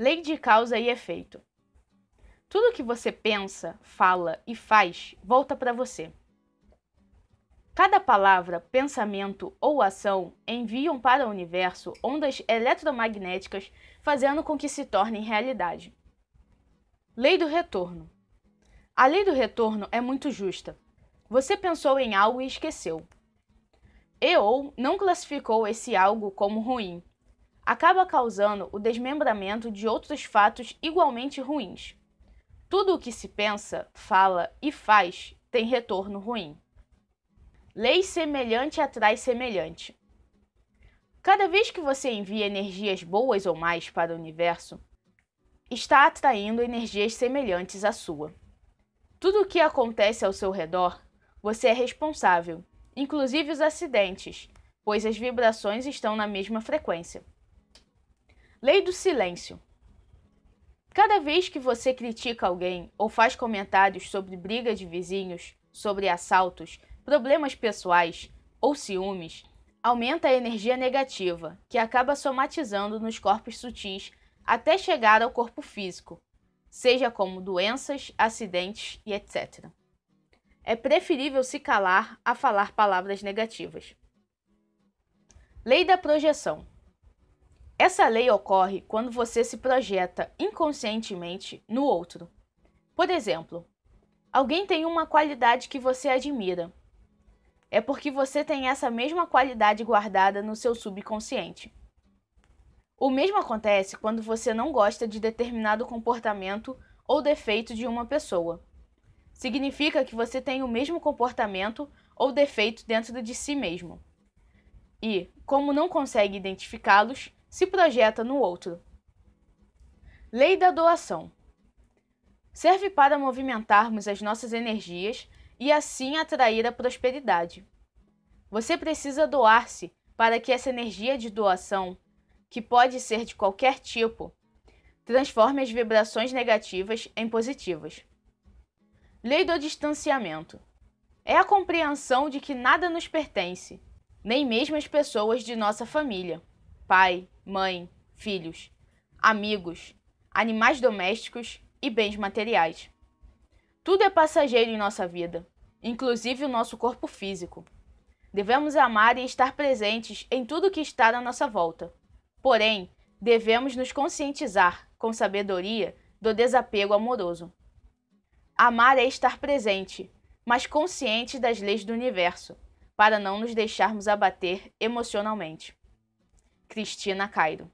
Lei de causa e efeito. Tudo que você pensa, fala e faz volta para você. Cada palavra, pensamento ou ação enviam para o universo ondas eletromagnéticas, fazendo com que se tornem realidade. Lei do retorno. A lei do retorno é muito justa. Você pensou em algo e esqueceu. E ou não classificou esse algo como ruim, acaba causando o desmembramento de outros fatos igualmente ruins. Tudo o que se pensa, fala e faz tem retorno ruim. Lei semelhante atrai semelhante. Cada vez que você envia energias boas ou mais para o universo, está atraindo energias semelhantes à sua. Tudo o que acontece ao seu redor, você é responsável, inclusive os acidentes, pois as vibrações estão na mesma frequência. Lei do silêncio. Cada vez que você critica alguém ou faz comentários sobre briga de vizinhos, sobre assaltos, problemas pessoais ou ciúmes, aumenta a energia negativa, que acaba somatizando nos corpos sutis até chegar ao corpo físico, seja como doenças, acidentes e etc. É preferível se calar a falar palavras negativas. Lei da projeção. Essa lei ocorre quando você se projeta inconscientemente no outro. Por exemplo, alguém tem uma qualidade que você admira. É porque você tem essa mesma qualidade guardada no seu subconsciente. O mesmo acontece quando você não gosta de determinado comportamento ou defeito de uma pessoa. Significa que você tem o mesmo comportamento ou defeito dentro de si mesmo. E, como não consegue identificá-los, se projeta no outro. Lei da doação serve para movimentarmos as nossas energias e assim atrair a prosperidade. Você precisa doar-se para que essa energia de doação, que pode ser de qualquer tipo, transforme as vibrações negativas em positivas. Lei do distanciamento é a compreensão de que nada nos pertence, nem mesmo as pessoas de nossa família pai, mãe, filhos, amigos, animais domésticos e bens materiais. Tudo é passageiro em nossa vida, inclusive o nosso corpo físico. Devemos amar e estar presentes em tudo que está à nossa volta. Porém, devemos nos conscientizar, com sabedoria, do desapego amoroso. Amar é estar presente, mas consciente das leis do universo, para não nos deixarmos abater emocionalmente. Cristina Cairo.